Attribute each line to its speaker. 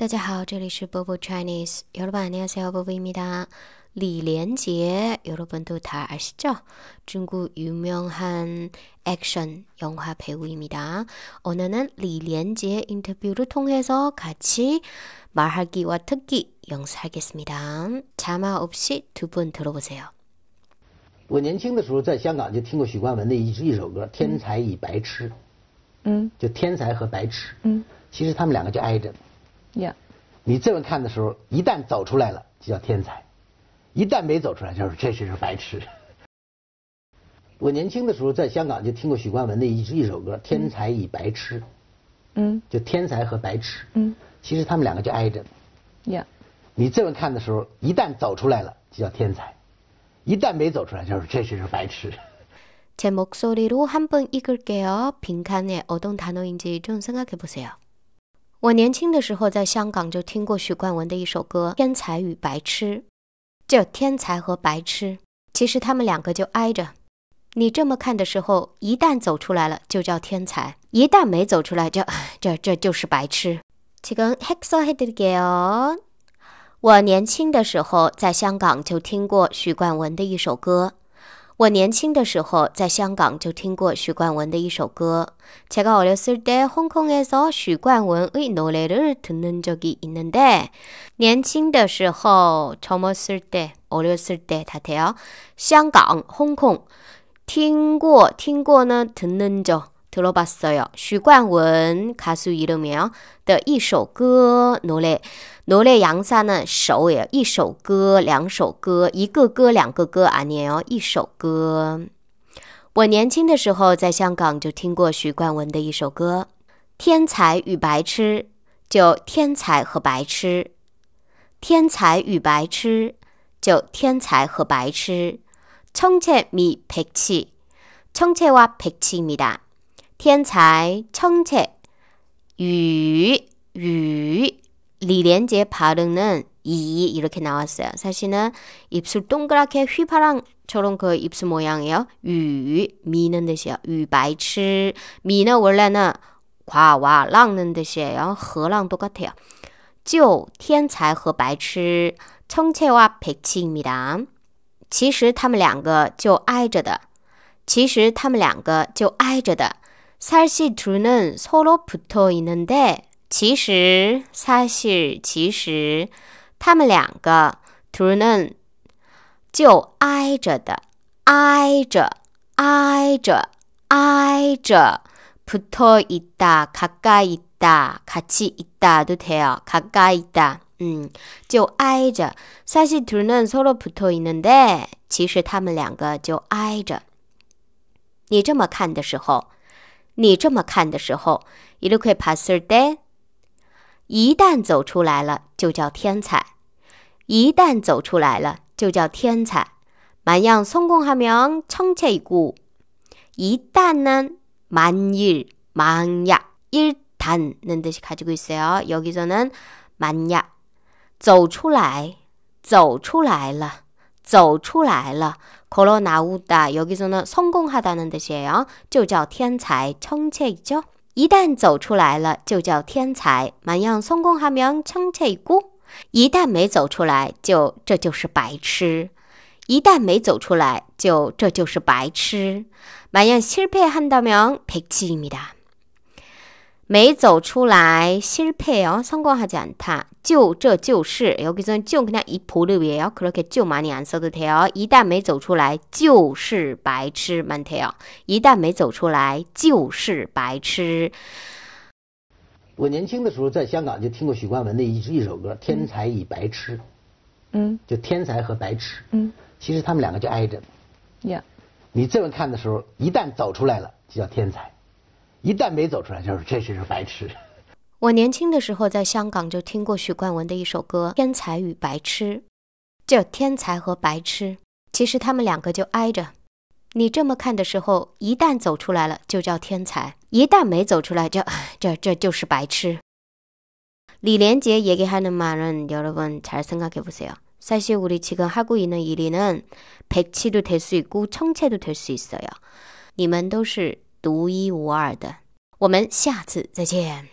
Speaker 1: 大家好，这里是波波 Chinese。여러분안녕하세요，波波입니다李连杰여러분 도다 아시죠? 중국 유명한 액션 영화 배우입니다. 오늘은 리连杰 인터뷰를 통해서 같이 말하기와 특기 연습하겠습니다. 자막 없이 두 분 들어보세요.
Speaker 2: 我年轻的时候在香港就听过许冠文的一一首歌《天才与白痴》，嗯，就天才和白痴，嗯，其实他们两个就挨着。Yeah，你这么看的时候，一旦走出来了就叫天才，一旦没走出来就是这这是白痴。我年轻的时候在香港就听过许冠文的一一首歌《天才与白痴》，嗯，就天才和白痴，嗯，其实他们两个就挨着。Yeah，你这么看的时候，一旦走出来了就叫天才，一旦没走出来就是这这是白痴。
Speaker 1: 제목소리로한번읽을게요빈칸에어떤단어인지좀생각해보세요我年轻的时候在香港就听过许冠文的一首歌《天才与白痴》，这天才和白痴》。其实他们两个就挨着。你这么看的时候，一旦走出来了就叫天才；一旦没走出来，这这这就是白痴。我年轻的时候在香港就听过许冠文的一首歌。 我年轻的时候在香港就听过许冠文的一首歌。제가어렸을때 홍콩에서许冠文의노래를듣는적이있는 데， 年轻的时候젊었을때어렸을때 다、 돼요香港홍콩听过听过呢듣는 적。 托罗巴斯多呀，许冠文、卡苏伊罗米奥的一首歌罗列罗列，杨三呢首也一首歌，两首歌，一个歌，两个歌啊！你也要一首歌。我年轻的时候在香港就听过许冠文的一首歌《天才与白痴》，就天才和白痴，天才与白痴，就天才和白痴。천재및백 치， 천재와백치입니 다。 天才청체 雨雨 리렌지의 발음이 이렇게 나왔어요. 사실은 입술 동그랗게 휘파랑처럼 그 입술 모양이에요. 유, 미는 뜻이에요. 유, 바이 미는 원래는 과와 랑는 뜻이에요. 허랑 똑같아요. 就天才和白痴 청체와 백치입니다. 其实他们两个就爱着的。其实他们两个就爱着的。 사실 둘은 서로 붙어 있는데 其实 사실 其实他们两个 둘은 就挨着的挨着挨着挨着 붙어 있다 가까이 있다 같이 있다도 돼요 가까이 있다 음, 就挨着 사실 둘은 서로 붙어 있는데 其实他们两个就挨着你这么看的时候你这么看的时候，p a s s e r d a y 一旦走出来了就叫天才，一旦走出来了就叫天才。만약성공하면청취 구， 一旦呢，만일만약일단는듯이가지고있어요여기서는만약走出来，走出来了，走出来了。可罗拿乌哒，有几种呢？成功哈达能得些啊，就叫天才；成才一叫，一旦走出来了，就叫天才。玛样成功哈名成才过，一旦没走出来，就这就是白痴；一旦没走出来，就这就是白痴。玛样失败哈达名白痴也哒。没走出来，心配哦，成功还真难。就这就是，有几种就可能一破了皮哦，可是就马尼安说的对哦，一旦没走出来，就是白痴，马太哦，一旦没走出来，就是白痴。我年轻的时候在香港就听过许冠
Speaker 2: 文的一一首歌《天才与白痴》，嗯，就天才和白痴，嗯，其实他们两个就挨着。呀，你这么看的时候，一旦走出来了，就叫天才。一旦没走出来，就是这，这是白痴。
Speaker 1: 我年轻的时候在香港就听过许冠文的一首歌《天才与白痴》，叫《天才和白痴》。其实他们两个就挨着。你这么看的时候，一旦走出来了，就叫天才；一旦没走出来，这这这就是白痴。李连杰也给还能骂人，聊了问，才深刻不是呀？三十五六七根，还故意能一粒呢，白痴都될수있고청채도될수있어 요。 你们都是。独一无二的，我们下次再见。